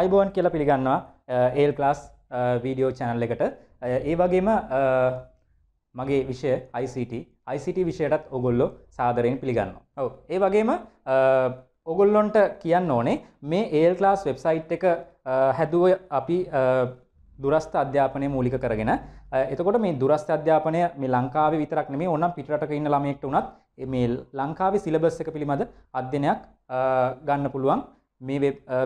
අයිබෝන් කියලා පිළිගන්නවා ඒල් ක්ලාස් වීඩියෝ චැනල් එකට ඒ වගේම මගේ විෂය ICT ICT විෂයටත් ඔගොල්ලෝ සාදරයෙන් පිළිගන්නවා ඔව ඒ වගේම ඔගොල්ලොන්ට කියන්න ඕනේ මේ ඒල් ක්ලාස් වෙබ්සයිට් එක හැදුව අපි දුරස්ථ අධ්‍යාපනය මූලික කරගෙන එතකොට මේ දුරස්ථ අධ්‍යාපනය මේ ලංකාව විතරක් මේ ඔන්නම් පිටරට ඉන්න ළමෙක්ට උනත් මේ ලංකාවේ සිලබස් එක පිළිබඳ අධ්‍යනයක් ගන්න පුළුවන් මේ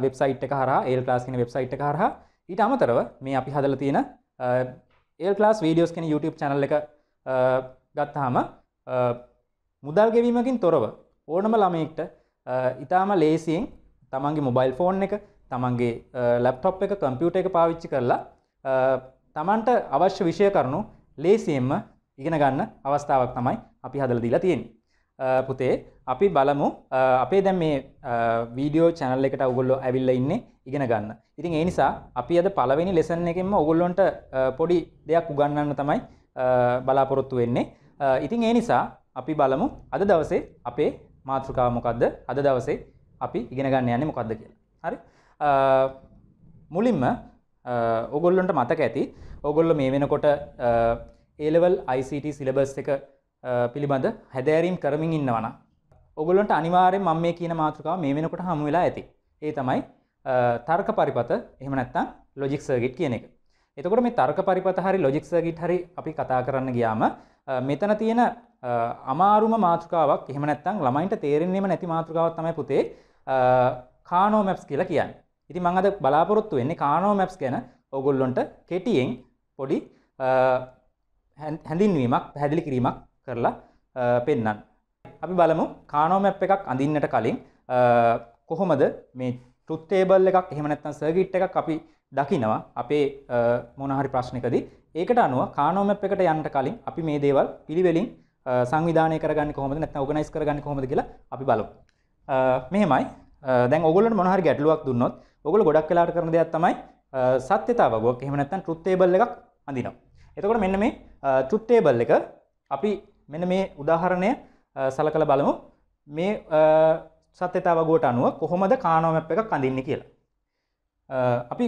වෙබ්සයිට් එක හරහා ඒල් ක්ලාස් කියන වෙබ්සයිට් එක හරහා ඊට අමතරව මේ අපි හදලා තියෙන ඒල් ක්ලාස් වීඩියෝස් කියන YouTube channel එක ගත්තාම මුදල් ගෙවීමකින් තොරව ඕනම ළමයෙක්ට ඉතාම ලේසියෙන් තමන්ගේ මොබයිල් ෆෝන් එක තමන්ගේ ලැප්ටොප් එක කම්පියුට එක පාවිච්චි කරලා තමන්ට අවශ්‍ය විෂය කරනු ලේසියෙන්ම ඉගෙන ගන්න අවස්ථාවක් තමයි අපි හදල දීලා තියෙන්නේ පුතේ අපි බලමු අපේ දැන් මේ වීඩියෝ චැනල් එකට ඔගොල්ලෝ ඇවිල්ලා ඉන්නේ ඉගෙන ගන්න. ඉතින් ඒ නිසා අපි අද පළවෙනි ලෙසන් එකෙන්ම ඔගොල්ලොන්ට පොඩි දෙයක් උගන්වන්න තමයි බලාපොරොත්තු වෙන්නේ. ඉතින් ඒ නිසා අපි බලමු අද දවසේ අපේ මාතෘකාව මොකද්ද? අද දවසේ අපි ඉගෙන ගන්න යන්නේ මොකද්ද කියලා. හරි? මුලින්ම ඔගොල්ලොන්ට මතක ඇති ඔගොල්ලෝ මේ වෙනකොට A level ICT සිලබස් එක පිළිබඳ හැදෑරීම් කරමින් ඉන්නවන. ඔගොලන්ට අනිවාරෙන් මම මේ කියන මාතෘකාව මේ වෙනකොට හමු වෙලා ඇති. ඒ තමයි තර්ක පරිපත එහෙම නැත්තම් ලොජික් සර්ගිට් කියන එක. එතකොට මේ තර්ක පරිපත හරි ලොජික් සර්ගිට් හරි අපි කතා කරන්න ගියාම මෙතන තියෙන අමාරුම මාතෘකාවක් එහෙම නැත්තම් ළමයින්ට තේරෙන්නේම නැති මාතෘකාවක් තමයි පුතේ කානෝ මැප්ස් කියලා කියන්නේ. ඉතින් මම අද බලාපොරොත්තු වෙන්නේ කානෝ මැප්ස් ගැන ඕගොල්ලොන්ට කෙටියෙන් පොඩි හැඳින්වීමක් පැහැදිලි කිරීමක් කරලා පෙන්න්න. අපි බලමු කානෝමැප් එකක් අඳින්නට කලින් කොහොමද මේ ටෘත්තේබල් එකක් එහෙමනැත්තන් සර්ගිට් එකක් අපි දකිනවා අපේ මොනහරි ප්‍රශ්නකදී ඒකට අනුව කානෝමැප් එකට යන්නට කලින් අපි මේ දේවල් පිළිවෙලින් සංවිධානය කරගන්න කොහොමද නැත්නම් ඕගනයිස් කරගන්න කොහොමද කියලා අපි බලමු. මෙහෙමයි දැන් ඔයගොල්ලන්ට මොන හරි ගැටලුවක් දුන්නොත් ඔයගොල්ලෝ ගොඩක් වෙලාට කරන දෙයක් තමයි සත්‍යතාව වගුවක් එහෙම නැත්නම් ට්‍රුත් ටේබල් එකක් අඳිනවා. එතකොට මෙන්න මේ ට්‍රුත් ටේබල් එක අපි මෙන මේ උදාහරණය සලකළ බලමු මේ සත්‍යතාව ගෝට අනුව කොහොමද කානෝමැප් එක කඳින්න කියලා අපි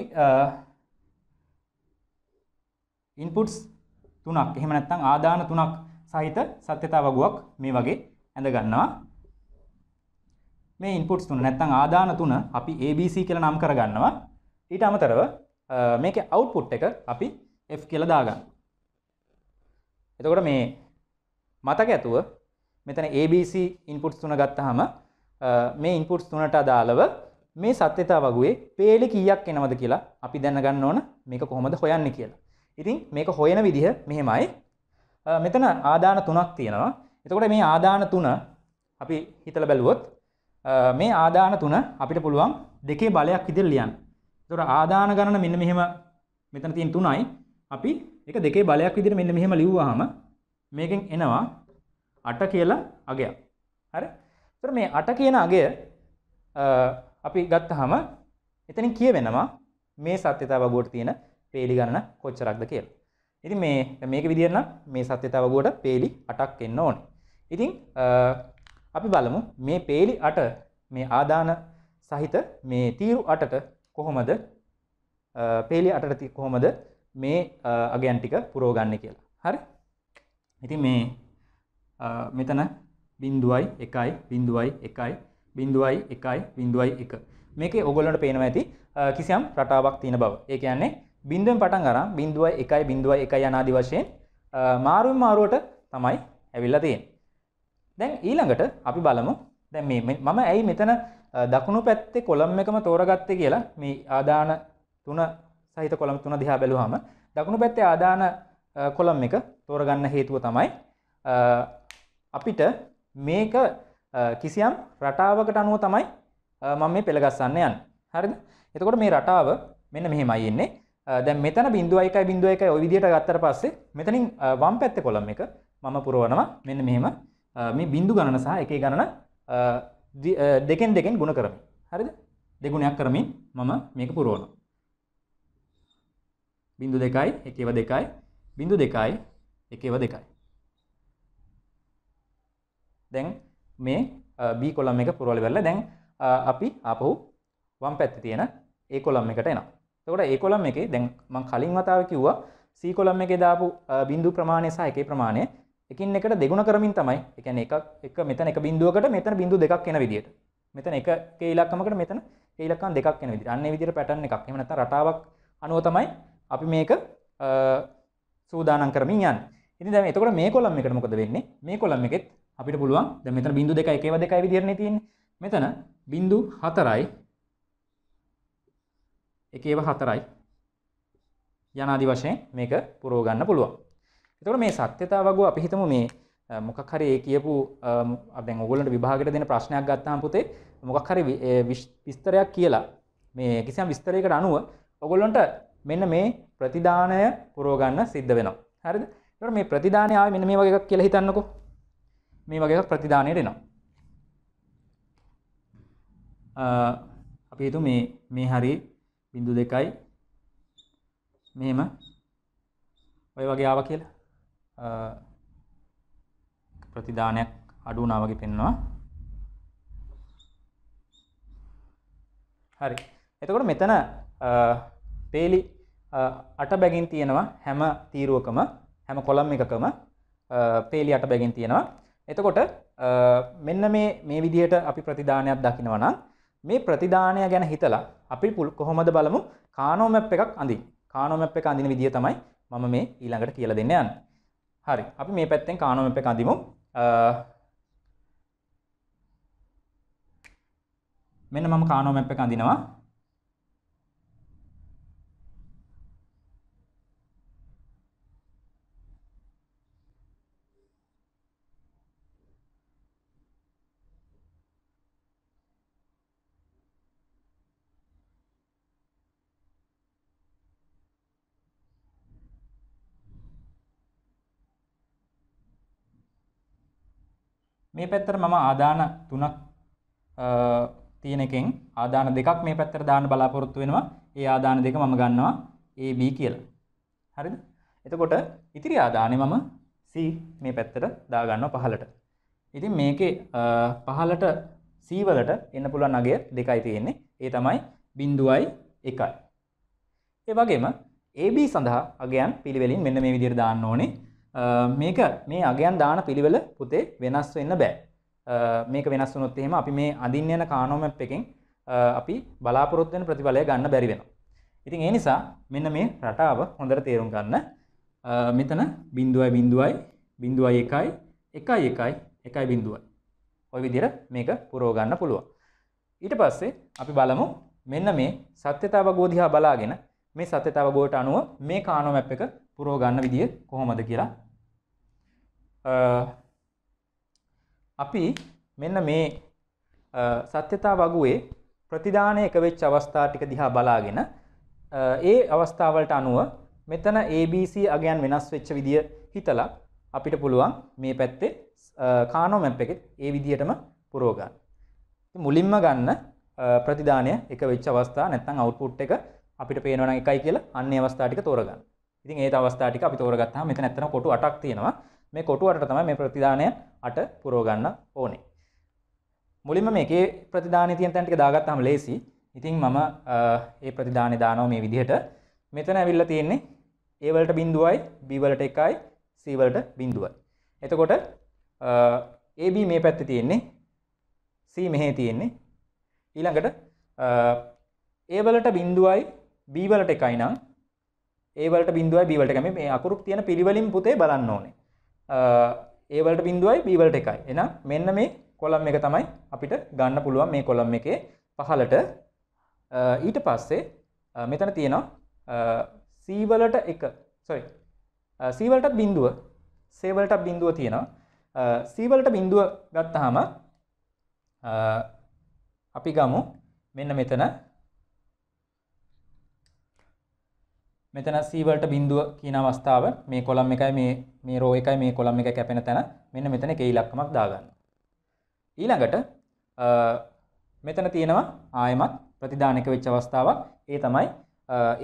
ඉන්පුට්ස් තුනක් එහෙම නැත්නම් ආදාන තුනක් සහිත සත්‍යතා වගුවක් මේ වගේ ඇඳ ගන්නවා මේ ඉන්පුට්ස් තුන නැත්නම් ආදාන තුන අපි ABC කියලා නම් කරගන්නවා ඊට අමතරව මේකේ අවුට්පුට් එක අපි F කියලා දාගන්නවා එතකොට මේ මතක ඇතුව මෙතන ABC ඉන්පුට්ස් තුන ගත්තහම මේ ඉන්පුට්ස් තුනට අදාළව මේ සත්‍යතා වගේ පේලි කීයක් එනවද කියලා අපි දැනගන්න ඕන මේක කොහොමද හොයන්න කියලා. ඉතින් මේක හොයන විදිහ මෙහෙමයි. මෙතන ආදාන තුනක් තියෙනවා. එතකොට මේ ආදාන තුන අපි හිතලා බැලුවොත් මේ ආදාන තුන අපිට පුළුවන් දෙකේ බලයක් විදිහට ලියන්න. එතකොට ආදාන ගණන මෙන්න මෙහෙම මෙතන තියෙන තුනයි අපි ඒක දෙකේ බලයක් විදිහට මෙන්න මෙහෙම ලිව්වහම මේකෙන් එනවා අට කියලා අගයක් හරි තර මේ අට කියන අගය අපි ගත්තහම එතනින් කියවෙනවා මේ සත්‍යතාව වගුවට තියෙන පේලි ගණන කොච්චරක්ද කියලා. ඉතින් මේ මේක විදිහට නම් මේ සත්‍යතාව වගුවට පේලි 8ක් එන්න ඕනේ. ඉතින් අපි බලමු මේ පේලි 8 මේ ආදාන සහිත මේ තීරු 8ට කොහොමද පේලි 8ට කොහොමද මේ අගයන් ටික පුරව ගන්න කියලා. හරි? ඉතින් මේ මෙතන බිඳුවයි එකයි බිඳුවයි එකයි බිඳුවයි එකයි බිඳුවයි එක මේක ඔගොල්ලන්ට පේනවා ඇති කිසියම් රටාවක් තියෙන බව ඒ කියන්නේ බිඳුවෙන් පටන් අරන් බිඳුවයි එකයි බිඳුවයි එකයි අනාදි වශයෙන් මාරුවෙන් මාරුවට තමයි ඇවිල්ලා තියෙන්නේ දැන් ඊළඟට අපි බලමු දැන් මේ මම ඇයි මෙතන දකුණු පැත්තේ කොලම් එකම තෝරගත්තේ කියලා මේ ආදාන තුන සහිත කොළම් තුන දිහා බැලුවාම දකුණු පැත්තේ ආදාන කොළම් එක තෝරගන්න හේතුව තමයි අපිට මේක කිසියම් රටාවකට අනුව තමයි මම මේ පෙළගස්සන්න යන් හරිද එතකොට මේ රටාව මෙන්න මෙහෙමයි එන්නේ දැන් මෙතන බිඳුව එකයි බිඳුව එකයි ඔය විදිහට ගත්තට පස්සේ මෙතනින් වම් පැත්තේ කොලම් එක මම පුරවනවා මෙන්න මෙහෙම මේ බිඳු ගණන සහ එකේ ගණන දෙකෙන් දෙකෙන් ගුණ කරමි හරිද දෙගුණයක් කරමින් මම මේක පුරවනවා බිඳු දෙකයි එකව දෙකයි බිඳු දෙකයි එකව දෙකයි දැන් මේ B කොලම් එක පුරවල වෙලා දැන් අපි ආපහු වම් පැත්තේ තියෙන A කොලම් එකට එනවා එතකොට A කොලම් එකේ දැන් මම කලින් වතාවේ කිව්වා C කොලම් එකේ දාපු බිඳු ප්‍රමාණය සහ එකේ ප්‍රමාණය එකින් එකට දෙගුණ කරමින් තමයි ඒ කියන්නේ එකක් එක මෙතන එක බිඳුවකට මෙතන බිඳු දෙකක් එන විදිහට මෙතන එකේ ඉලක්කමකට මෙතන ඒ ඉලක්කම් දෙකක් එන විදිහට අන්න ඒ විදිහට පැටර්න් එකක් එහෙම නැත්නම් රටාවක් අනුව තමයි අපි මේක සූදානම් කරමින් යන්නේ ඉතින් දැන් එතකොට මේ කොලම් එකට මොකද වෙන්නේ? මේ කොලම් එකෙත් අපිට පුළුවන් දැන් මෙතන 0.2 1 ඒවා 2යි විදිහටනේ තියෙන්නේ. මෙතන 0.4යි 1 ඒවා 4යි යන ආදි වශයෙන් මේක පුරව ගන්න පුළුවන්. එතකොට මේ සත්‍යතාවගෝ අපි හිතමු මේ මොකක් හරි ඒ කියපු දැන් ඔයගොල්ලන්ට විභාගයට දෙන ප්‍රශ්නයක් ගත්තාම පුතේ මොකක් හරි විස්තරයක් කියලා මේ කිසියම් විස්තරයකට අනුව ඔයගොල්ලන්ට මෙන්න මේ ප්‍රතිදානය පුරව ගන්න සිද්ධ වෙනවා. හරිද? ට මේ ප්‍රතිධානය ආය මෙන මේ වගේ එකක් කියල හිතන්නකෝ මේ වගේ ප්‍රතිධානයට එනවා අපි හිතු මේ මේ හරි බිඳු දෙකයි මෙහෙම ඔය වගේ ආව කියලා ප්‍රතිධානයක් අඩු වුණා වගේ පෙන්වනවා හරි එතකොට මෙතන පේලි අට බැගින් තියෙනවා හැම තීරුවකම හැම කොළම් එකකම පේලි අට බැගින් තියෙනවා එතකොට මෙන්න මේ මේ විදිහට අපි ප්‍රතිදානයක් දකිනවා නම් මේ ප්‍රතිදානය ගැන හිතලා අපි පුල් කොහොමද බලමු කානෝ මැප් එකක් අඳින් කානෝ මැප් එක අඳින විදිය තමයි මම මේ ඊළඟට කියලා දෙන්න යන්නේ. හරි. අපි මේ පැත්තෙන් කානෝ මැප් එක අඳිමු. මෙන්න මම කානෝ මැප් එක අඳිනවා. මේ පැත්තර මම ආදාන තුනක් තියෙනකෙන් ආදාන දෙකක් මේ පැත්තර දාන්න බලාපොරොත්තු වෙනවා ඒ ආදාන දෙක මම ගන්නවා AB කියලා හරිද එතකොට ඉතිරි ආදානය මම C මේ පැත්තට දාගන්නවා පහලට ඉතින් මේකේ පහලට C වලට එන්න පුළුවන් අගය දෙකයි තියෙන්නේ ඒ තමයි බිඳුවයි එකයි ඒ වගේම AB සඳහා අගයන් පිළිවෙලින් මෙන්න මේ විදිහට දාන්න ඕනේ මේක මේ අගයන් දාන පිළිවෙල පුතේ වෙනස් වෙන්න බෑ මේක වෙනස් වුණොත් එහෙම අපි මේ අඳින්න යන කානෝමැප් එකෙන් අපි බලාපොරොත්තු වෙන ප්‍රතිඵලය ගන්න බැරි වෙනවා. ඉතින් ඒ නිසා මෙන්න මේ රටාව හොඳට තේරුම් ගන්න. මෙතන 0.0යි 0.1යි 1.1යි 1.0යි. ඔය විදිහට මේක පුරව ගන්න පුළුවන්. ඊට පස්සේ අපි බලමු මෙන්න මේ සත්‍යතාව ගෝධිහා බලාගෙන මේ සත්‍යතාව ගෝට අනුව මේ කානෝ මැප් එක පුරව ගන්න විදිය කොහොමද කියලා අපි මෙන්න මේ සත්‍යතා වගුවේ ප්‍රතිදානය එක වෙච්ච අවස්ථා ටික දිහා බලාගෙන ඒ අවස්ථාවලට අනුව මෙතන ABC අගයන් වෙනස් වෙච්ච විදිය හිතලා අපිට පුළුවන් මේ පැත්තේ කානෝ මැප් එකෙත් ඒ විදියටම පුරව ගන්න. මුලින්ම ගන්න ප්‍රතිදානය එක වෙච්ච අවස්ථා නැත්නම් අවුට්පුට් එක අපිට පේනවා නම් එකයි කියලා අන්නේ අවස්ථා ටික තෝරගන්න. ඉතින් ඒ තව අවස්ථා ටික අපි තෝරගත්තාම මෙතන ඇත්තටම කොටු 8ක් තියෙනවා. මේ කොටුවට තමයි මේ ප්‍රතිදානය අට පුරවගන්න ඕනේ. මුලින්ම මේකේ ප්‍රතිදානය තියෙන තැන ටික දාගත්තාම ලේසි. ඉතින් මම ඒ ප්‍රතිදානය දානවා මේ විදිහට. මෙතන ඇවිල්ලා තියෙන්නේ A වලට බිඳුවයි B වලට 1යි C වලට බිඳුවයි. එතකොට AB මේ පැත්තේ තියෙන්නේ C මෙහි තියෙන්නේ. ඊළඟට A වලට බිඳුවයි B වලට 1යි නම් ඒ වලට බිඳුවයි B වලට කැමේ මේ අකුරු තියෙන පිළිවෙලින් පුතේ බලන්න ඕනේ. ඒවලට බින්දුවයි බීවලට එකයි එනම් මෙන්න මේ කොලම් එක තමයි අපිට ගන්න පුළුවන් මේ කොලම් එකේ පහලට ඊට පස්සේ මෙතන තියෙනවා සීවලට එක සොයි සීවලට බින්දුව සේවලට බින්දුව තියෙනවා සීවලට බින්දුව ගත්තාම අපි ගමු මෙන්න මෙතන මෙතන සීවලට බින්දුව කියන අවස්ථාව මේ කොළම් එකයි මේ මේ රෝ එකයි මේ කොළම් එක කැපෙන තැන මෙන්න මෙතන එක ඉලක්කමක් දාගන්න. ඊළඟට මෙතන තියෙනවා ආයමත් ප්‍රතිදානක වෙච්ච අවස්ථාවක් ඒ තමයි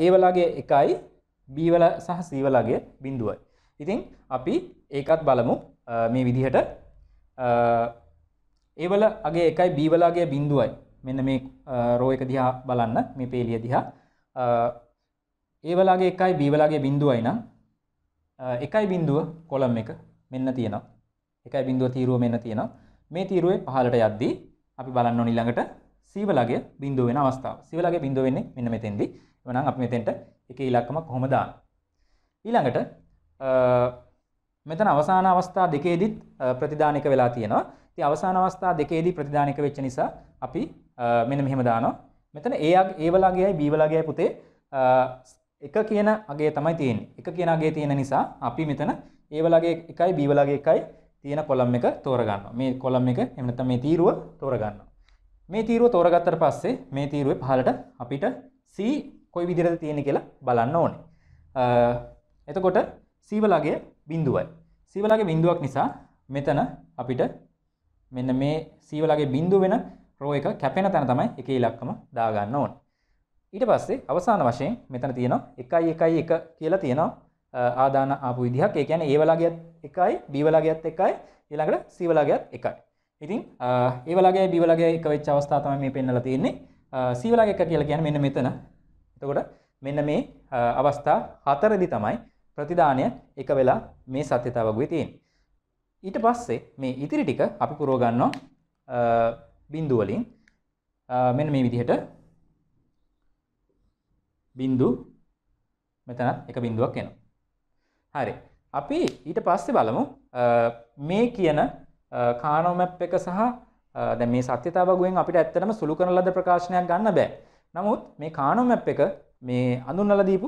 ඒ වලාගේ එකයි B වල සහ C වලාගේ බිඳුවයි. ඉතින් අපි ඒකත් බලමු මේ විදිහට ඒ වල අගේ එකයි B වලාගේ බිඳුවයි. මෙන්න මේ රෝ එක දිහා බලන්න මේ පේලිය දිහා ඒ වලාගේ එකයි B වලාගේ බිඳුවයි නම් එකයි බිඳුව කොලම් එක මෙන්න තියෙනවා. එකයි බිඳුව තීරුව මෙන්න තියෙනවා. මේ තීරුවේ පහළට යද්දී අපි බලන්න ඕන ඊළඟට C වලාගේ බිඳුව වෙන අවස්ථාව. C වලාගේ බිඳුව වෙන්නේ මෙන්න මෙතෙන්දී. එවනම් අපි මෙතෙන්ට එක ඉලක්කම කොහොම දාන. ඊළඟට මෙතන අවසාන අවස්ථා දෙකේදීත් ප්‍රතිදානක වෙලා තියෙනවා. ඉතින් අවසාන අවස්ථා දෙකේදී ප්‍රතිදානක වෙච්ච නිසා අපි මෙන්න මෙහෙම දානවා. මෙතන A A වලාගේයි B වලාගේයි පුතේ එක කියන අගේ තමයි තියෙන්නේ. එක කියන අගේ තියෙන නිසා අපි මෙතන A වලගේ එකයි B වලගේ එකයි තියෙන කොලම් එක තෝරගන්නවා. මේ කොලම් එක එහෙම නැත්නම් මේ තීරුව තෝරගන්නවා. මේ තීරුව තෝරගත්තට පස්සේ මේ තීරුවේ පහළට අපිට C කොයි විදිහටද තියෙන්නේ කියලා බලන්න ඕනේ. එතකොට C වලගේ බිඳුවයි. C වලගේ බිඳුවක් නිසා මෙතන අපිට මෙන්න මේ C වලගේ බිඳුව වෙන රෝ එක කැපෙන තැන තමයි එකේ ඉලක්කම දාගන්න ඕනේ. ඊට පස්සේ අවසාන වශයෙන් මෙතන තියෙනවා එකයි එකයි එක කියලා තියෙනවා ආදාන ආපු විදිහක් ඒ කියන්නේ ඒ වලාගයත් එකයි B වලාගයත් එකයි ඊළඟට C වලාගයත් එකයි. ඉතින් ඒ වලාගයයි B වලාගයයි එක වෙච්ච අවස්ථාව තමයි මේ පෙන්වලා තියෙන්නේ. C වලාගය එක කියලා කියන්නේ මෙන්න මෙතන. එතකොට මෙන්න මේ අවස්ථා හතරෙදි තමයි ප්‍රතිදානය එක වෙලා මේ සත්‍යතාවගුවේ තියෙන්නේ. ඊට පස්සේ මේ ඉතිරි ටික අපි පුරව ගන්නවා බිඳුව වලින් මෙන්න මේ විදිහට බින්දු මෙතනත් එක බින්දුවක් එනවා හරි අපි ඊට පස්සේ බලමු මේ කියන කානෝමැප් එක සහ දැන් මේ සත්‍යතාවගුවෙන් අපිට ඇත්තටම සුළු කරන ලද ප්‍රකාශනයක් ගන්න බෑ. නමුත් මේ කානෝමැප් එක මේ අඳුන්වලා දීපු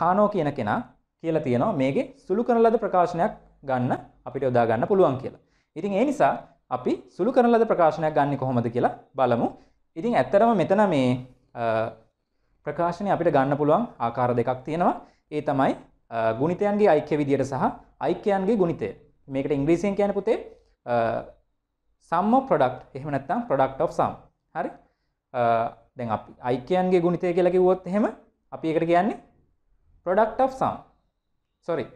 කානෝ කියන කෙනා කියලා තියෙනවා මේකේ සුළු කරන ලද ප්‍රකාශනයක් ගන්න අපිට යොදා ගන්න පුළුවන් කියලා. ඉතින් ඒ නිසා අපි සුළු කරන ලද ප්‍රකාශනයක් ගන්න කොහොමද කියලා බලමු. ඉතින් ඇත්තටම මෙතන මේ ප්‍රකාශනය අපිට ගන්න පුළුවන් ආකාර දෙකක් තියෙනවා ඒ තමයි ගුණිතයන්ගේ ඓක්‍ය විදියට සහ ඓක්‍යයන්ගේ ගුණිතය මේකට ඉංග්‍රීසියෙන් කියන පුතේ සම්ම ප්‍රොඩක්ට් එහෙම නැත්නම් ප්‍රොඩක්ට් ඔෆ් සම් හරි දැන් අපි ඓක්‍යයන්ගේ ගුණිතය කියලා කිව්වොත් එහෙම අපි ඒකට කියන්නේ ප්‍රොඩක්ට් ඔෆ් සම් සොරි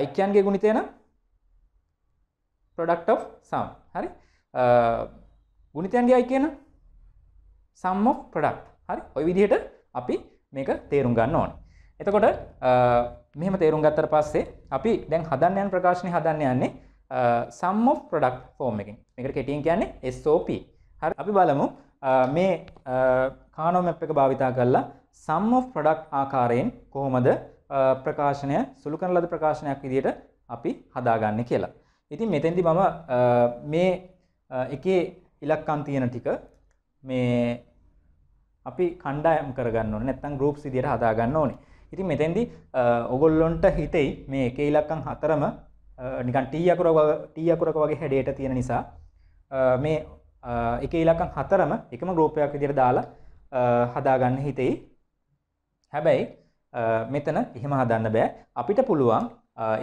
ඓක්‍යයන්ගේ ගුණිතය නම් ප්‍රොඩක්ට් ඔෆ් සම් හරි ගුණිතයන්ගේ ඓක්‍යය නම් සම් ඔෆ් ප්‍රොඩක්ට් හරි ඔය විදිහට අපි මේක තේරුම් ගන්න ඕන. එතකොට මෙහෙම තේරුම් ගත්තට පස්සේ අපි දැන් හදන්න යන ප්‍රකාශනය හදන්න යන්නේ sum of product form එකෙන්. මේකට කෙටියෙන් කියන්නේ SOP. හරි අපි බලමු මේ කානෝ මැප් එක භාවිතා කරලා sum of product ආකාරයෙන් කොහොමද ප්‍රකාශනය සුළු කරන ලද ප්‍රකාශනයක් විදිහට අපි හදාගන්නේ කියලා. ඉතින් මෙතෙන්දි මම මේ එකේ ඉලක්කම් තියෙන ටික මේ අපි කණ්ඩායම් කරගන්න ඕනේ නැත්නම් groups විදියට හදා ගන්න ඕනේ. ඉතින් මෙතෙන්දි ඔගොල්ලොන්ට හිතෙයි මේ එක ඉලක්කම් හතරම නිකන් T අකුරක T අකුරක වගේ හැඩයට තියෙන නිසා මේ එක ඉලක්කම් හතරම එකම group එකක් විදියට දාලා හදා ගන්න හිතෙයි. හැබැයි මෙතන එහෙම හදන්න බෑ. අපිට පුළුවන්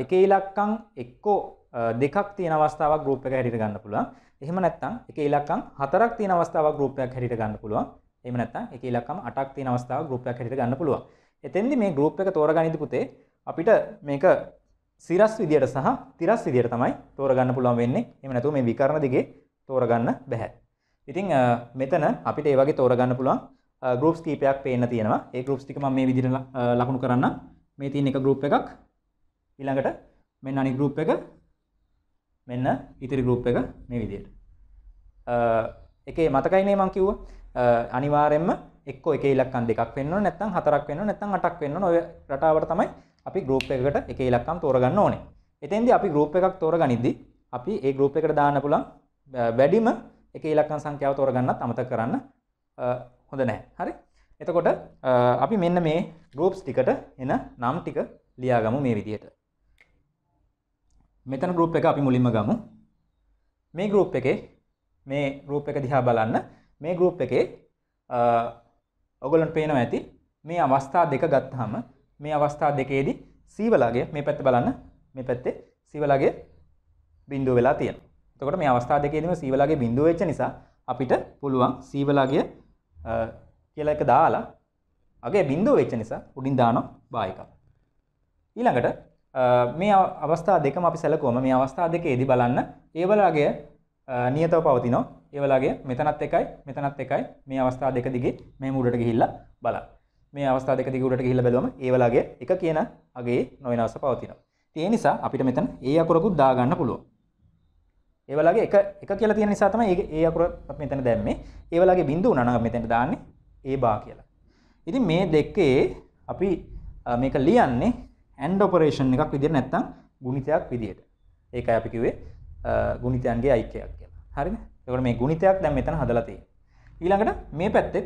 එක ඉලක්කම් එක්කෝ දෙකක් තියෙන අවස්ථාවක් group එක හැටියට ගන්න පුළුවන්. එහෙම නැත්නම් එක ඉලක්කම් හතරක් තියෙන අවස්ථාවක් group එකක් හැටියට ගන්න පුළුවන්. එහෙම නැත්නම් එක ඉලක්කම 8ක් තියෙන අවස්ථාව ගෲප් එකක් හැටියට ගන්න පුළුවන්. එතෙන්දී මේ ගෲප් එක තෝරගනිද්දී පුතේ අපිට මේක සිරස් විදියට සහ තිරස් විදියට තමයි තෝරගන්න පුළුවන් වෙන්නේ. එහෙම නැතුව මේ විකර්ණ දිගේ තෝරගන්න බෑ. ඉතින් මෙතන අපිට ඒ වගේ තෝරගන්න පුළුවන් ගෲප්ස් කීපයක් පේන්න තියෙනවා. ඒ ගෲප්ස් ටික මම මේ විදිහට ලකුණු කරන්නම්. මේ තියෙන එක ගෲප් එකක් ඊළඟට මෙන්න අනිත් ගෲප් එක මෙන්න ඉතිරි ගෲප් එක මේ විදිහට. එකේ මතකයිනේ මම කිව්වා. අනිවාරෙන්ම එක් එක ඉලක්කන් දෙකක් වෙන්න නැත්තම් හතරක් වෙන්න නැත්තම් අටක් වෙන්න ඔය රටාවට තමයි අපි ගෲප් එකකට එක ඉලක්කම් තෝරගන්න ඕනේ. එතෙන්දී අපි ගෲප් එකක් තෝරගනිද්දී අපි ඒ ගෲප් එකට දාන්න පුළුවන් වැඩිම එක ඉලක්කම් සංඛ්‍යාව තෝරගන්නත් අමතක කරන්න හොඳ නැහැ. හරි? එතකොට අපි මෙන්න මේ ගෲප්ස් ටිකට එන නම් ටික ලියාගමු මේ විදිහට. මෙතන ගෲප් එක අපි මුලින්ම ගමු. මේ ගෲප් එකේ මේ ගෲප් එක දිහා බලන්න මේ ගෲප් එකේ ඔගොල්ලන්ට පේනවා ඇති මේ අවස්ථා දෙක ගත්තාම මේ අවස්ථා දෙකේදී සීවලගේ මේ පැත්ත බලන්න මේ පැත්තේ සීවලගේ බිඳුව වෙලා තියෙනවා. එතකොට මේ අවස්ථා දෙකේදීම සීවලගේ බිඳුව වෙච්ච නිසා අපිට පුළුවන් සීවලගේ කියලා එක දාලා අගේ බිඳුව වෙච්ච නිසා උඩින් දානවා බා එකක්. ඊළඟට මේ අවස්ථා දෙකම අපි සැලකුවම මේ අවස්ථා දෙකේදී බලන්න ඒවලගේ නියතව පවතිනවා ඒ වගේ මෙතනත් එකයි මෙතනත් එකයි මේ අවස්ථා දෙක දිගේ මේ මුඩට ගිහිල්ලා බලන්න. මේ අවස්ථා දෙක දිගේ උඩට ගිහිල්ලා බැලුවම ඒ වගේ එක කියන අගේ නොවන අවස්ථා පවතිනවා. ඒ නිසා අපිට මෙතන ඒ අකුරකුත් දාගන්න පුළුවන්. ඒ වගේ එක එක කියලා තියෙන නිසා තමයි ඒ ඒ අකුර අපි මෙතන දැම්මේ. ඒ වගේ බිඳු වුණා නම් මෙතෙන්ට දාන්නේ ඒ බා කියලා. ඉතින් මේ දෙකේ අපි මේක ලියන්නේ ඇන්ඩ් ඔපරේෂන් එකක් විදිහට නැත්නම් ගුණිතයක් විදිහට. ඒකයි අපි කිව්වේ ගුණිතයන්ගේ ඓක්‍යයක් කියලා. හරිද? එකට මේ ගුණිතයක් දැන් මෙතන හදලා තියෙන්නේ. ඊළඟට මේ පැත්තෙත්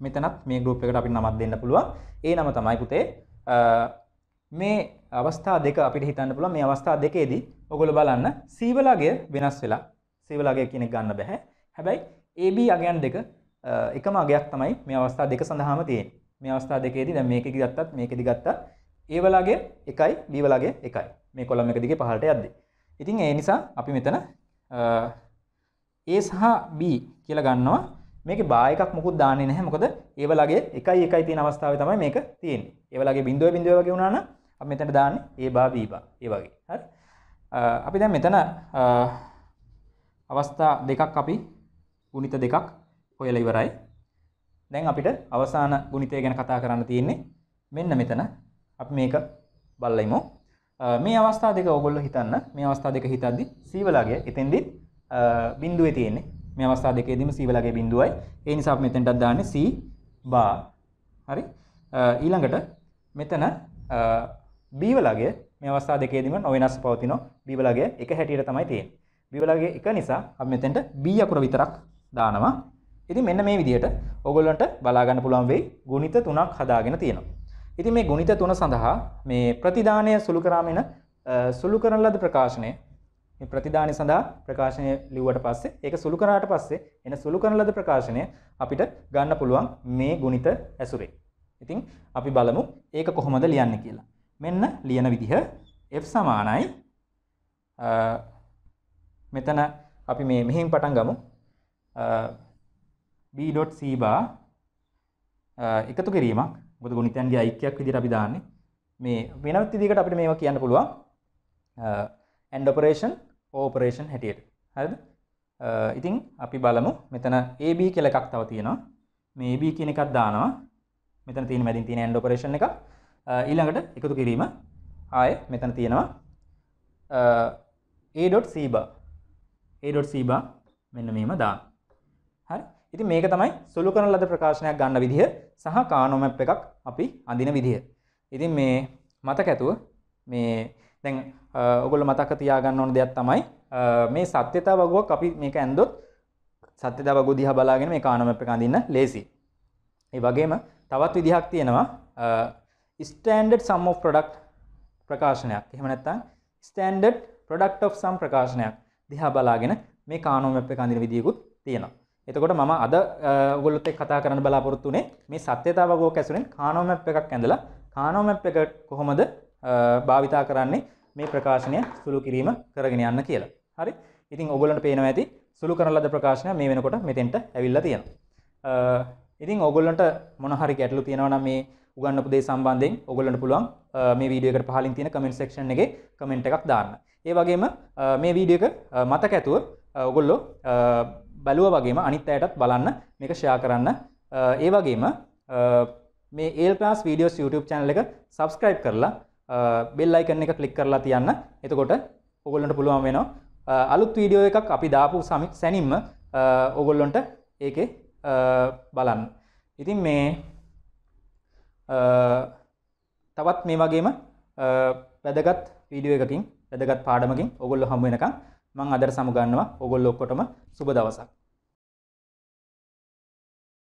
මෙතනත් මේ ගෲප් එකට අපිට නමක් දෙන්න පුළුවන්. ඒ නම තමයි පුතේ මේ අවස්ථා දෙක අපිට හිතන්න පුළුවන් මේ අවස්ථා දෙකේදී ඔගොල්ලෝ බලන්න සීවලගය වෙනස් වෙලා සීවලගය කියන එක ගන්න බෑ. හැබැයි AB අගයන් දෙක එකම අගයක් තමයි මේ අවස්ථා දෙක සඳහාම තියෙන්නේ. මේ අවස්ථා දෙකේදී දැන් මේකෙදි ගත්තත් මේකෙදි ගත්තත් A වලගේ 1යි B වලගේ 1යි. මේ කොලම් එක දිගේ පහළට යද්දී. ඉතින් ඒ නිසා අපි මෙතන A සහ B කියලා ගන්නවා. මේකේ බා එකක් මොකුත් දාන්නේ නැහැ. මොකද ඒවලගේ 1යි 1යි තියෙන අවස්ථාවේ තමයි මේක තියෙන්නේ. ඒවලගේ බිඳුවේ බිඳුවේ වගේ වුණා නම් අපි මෙතන දාන්නේ A බා B බා. ඒ වගේ. හරි. අපි දැන් මෙතන අවස්ථා දෙකක් අපි ගුණිත දෙකක් හොයලා ඉවරයි. දැන් අපිට අවසාන ගුණිතය ගැන කතා කරන්න තියෙන්නේ මෙන්න මෙතන. අපි මේක බලලා ඉමු. මේ අවස්ථා දෙක ඕගොල්ලෝ හිතන්න. මේ අවස්ථා දෙක හිතද්දි සීවලගේ එතෙන්දිත් බින්දුවේ තියෙන්නේ. මේ අවස්ථා දෙකේදීම C වලගේ බින්දුවයි. ඒ නිසා අපි මෙතෙන්ටත් දාන්නේ C bar. හරි? ඊළඟට මෙතන B වලගේ මේ අවස්ථා දෙකේදීම නොවෙනස් පවතින B වලගේ එක හැටියට තමයි තියෙන්නේ. B වලගේ එක නිසා අපි මෙතෙන්ට B අකුර විතරක් දානවා. ඉතින් මෙන්න මේ විදිහට ඔයගොල්ලන්ට බලා ගන්න පුළුවන් වෙයි ගුණිත 3ක් හදාගෙන තියෙනවා. ඉතින් මේ ගුණිත 3 සඳහා මේ ප්‍රතිදානය සුළු කරාමින සුළු කරන ලද ප්‍රකාශනය මේ ප්‍රතිදානය සඳහා ප්‍රකාශනය ලිව්වට පස්සේ ඒක සුළු කරාට පස්සේ එන සුළු කරන ලද ප්‍රකාශනය අපිට ගන්න පුළුවන් මේ ගුණිත ඇසුරේ. ඉතින් අපි බලමු ඒක කොහොමද ලියන්නේ කියලා. මෙන්න ලියන විදිහ F සමානයි මෙතන අපි මේ මෙහෙන් පටන් ගමු b.c bar එකතු කිරීමක් මොකද ගුණිතයන්ගේ ඓක්‍යයක් විදිහට අපි දාන්නේ මේ වෙනත් විදිහකට අපිට මේවා කියන්න පුළුවන් and operation ඕපරේෂන් හැටියට හරිද ඉතින් අපි බලමු මෙතන AB කියලා එකක් තව තියෙනවා මේ AB කියන එකක් දානවා මෙතන තියෙන මැදින් තියෙන end operation එක ඊළඟට එකතු කිරීම ආයේ මෙතන තියෙනවා a.c bar a.c bar මෙන්න මෙහෙම දාන්න හරි ඉතින් මේක තමයි සුළු කරන ලද ප්‍රකාශනයක් ගන්න විදිහ සහ කානෝ මැප් එකක් අපි අඳින විදිහ. ඉතින් මේ මතක ඇතුව මේ දැන් ඔගොල්ලෝ මතක තියාගන්න ඕන දෙයක් තමයි මේ සත්‍යතා වගුවක් අපි මේක ඇන්දොත් සත්‍යතා වගුව දිහා බලාගෙන මේ කාණම එක අඳින්න ලේසි. ඒ වගේම තවත් විදිහක් තියෙනවා ස්ටෑන්ඩඩ් සම් ඔෆ් ප්‍රොඩක්ට් ප්‍රකාශනයක්. එහෙම නැත්නම් ස්ටෑන්ඩඩ් ප්‍රොඩක්ට් ඔෆ් සම් ප්‍රකාශනයක් දිහා බලාගෙන මේ කාණම එක අඳින විදියකුත් තියෙනවා. එතකොට මම අද ඔගොල්ලොත් එක්ක කතා කරන්න බලාපොරොත්තු වෙන්නේ මේ සත්‍යතාවගෝක ඇසුරෙන් කානෝ මැප් එකක් ඇඳලා කානෝ මැප් එක කොහොමද භාවිතා කරන්නේ මේ ප්‍රකාශනය සුළු කිරීම කරගෙන යන්න කියලා. හරි. ඉතින් ඔයගොල්ලන්ට පේනවා ඇති සුළු කරන ලද ප්‍රකාශනය මේ වෙනකොට මෙතෙන්ට ඇවිල්ලා තියෙනවා. ඉතින් ඔයගොල්ලන්ට මොන හරි ගැටලු තියෙනවා නම් මේ උගන්නපු දේ සම්බන්ධයෙන් ඔයගොල්ලන්ට පුළුවන් මේ වීඩියෝ එකට පහලින් තියෙන කමෙන්ට් සෙක්ෂන් එකේ කමෙන්ට් එකක් දාන්න. ඒ වගේම මේ වීඩියෝ එක මතක ඇතුව ඔයගොල්ලෝ බැලුවා වගේම අනිත් අයටත් බලන්න මේක ෂෙයා කරන්න. ඒ වගේම මේ A L class videos YouTube channel එක subscribe කරලා බෙල් අයිකන් එක ක්ලික් කරලා තියන්න එතකොට ඔගොල්ලන්ට පුළුවන් වෙනවා අලුත් වීඩියෝ එකක් අපි දාපු සමිත් සැනින්ම ඔගොල්ලොන්ට ඒකේ බලන්න ඉතින් මේ තවත් මේ වගේම වැදගත් වීඩියෝ එකකින් වැදගත් පාඩමකින් ඔගොල්ලෝ හමු වෙනකම් මම අදට සමුගන්නවා ඔගොල්ලෝ ඔක්කොටම සුබ දවසක්